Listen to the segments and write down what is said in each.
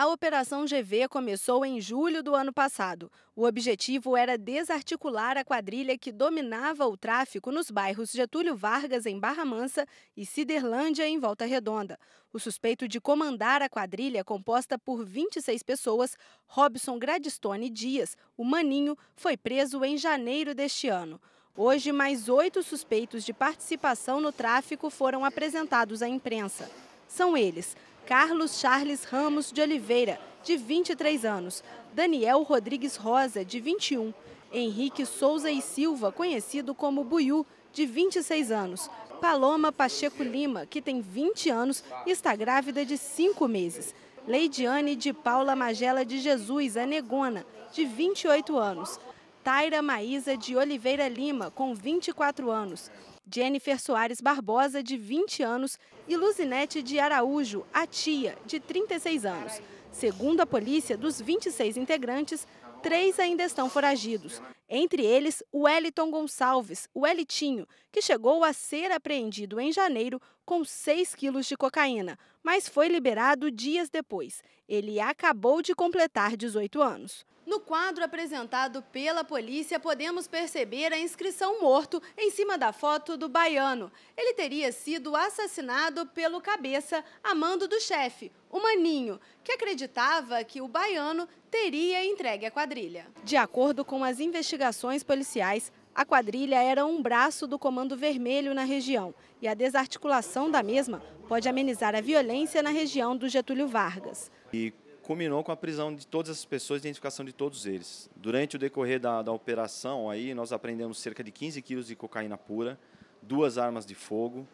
A Operação GV começou em julho do ano passado. O objetivo era desarticular a quadrilha que dominava o tráfico nos bairros Getúlio Vargas, em Barra Mansa, e Ciderlândia, em Volta Redonda. O suspeito de comandar a quadrilha, composta por 26 pessoas, Robson Gradstone Dias, o Maninho, foi preso em janeiro deste ano. Hoje, mais oito suspeitos de participação no tráfico foram apresentados à imprensa. São eles Carlos Charles Ramos de Oliveira, de 23 anos, Daniel Rodrigues Rosa, de 21, Henrique Souza e Silva, conhecido como Buiu, de 26 anos, Paloma Pacheco Lima, que tem 20 anos e está grávida de 5 meses, Leidiane de Paula Magela de Jesus, a Negona, de 28 anos, Taira Maísa de Oliveira Lima, com 24 anos, Jennifer Soares Barbosa, de 20 anos, e Luzinete de Araújo, a tia, de 36 anos. Segundo a polícia, dos 26 integrantes, três ainda estão foragidos. Entre eles, o Eliton Gonçalves, o Elitinho, que chegou a ser apreendido em janeiro com 6 quilos de cocaína, mas foi liberado dias depois. Ele acabou de completar 18 anos. No quadro apresentado pela polícia, podemos perceber a inscrição morto em cima da foto do baiano. Ele teria sido assassinado pelo cabeça a mando do chefe, o Maninho, que acreditava que o baiano teria entregue a quadrilha. De acordo com as investigações policiais, a quadrilha era um braço do Comando Vermelho na região e a desarticulação da mesma pode amenizar a violência na região do Getúlio Vargas. E culminou com a prisão de todas as pessoas e identificação de todos eles. Durante o decorrer da, da operação, aí nós apreendemos cerca de 15 quilos de cocaína pura, duas armas de fogo,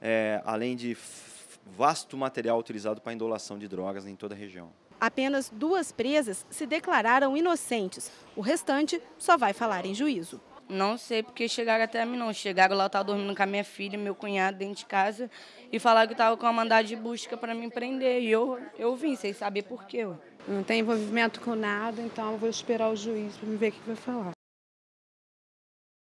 é, além de vasto material utilizado para a indolação de drogas em toda a região. Apenas duas presas se declararam inocentes. O restante só vai falar em juízo. Não sei porque chegaram até mim, não. Chegaram lá, eu estava dormindo com a minha filha, meu cunhado dentro de casa, e falaram que estava com uma mandada de busca para me prender. E eu, eu vim, sem saber por quê. Não tem envolvimento com nada, então eu vou esperar o juiz para me ver o que vai falar.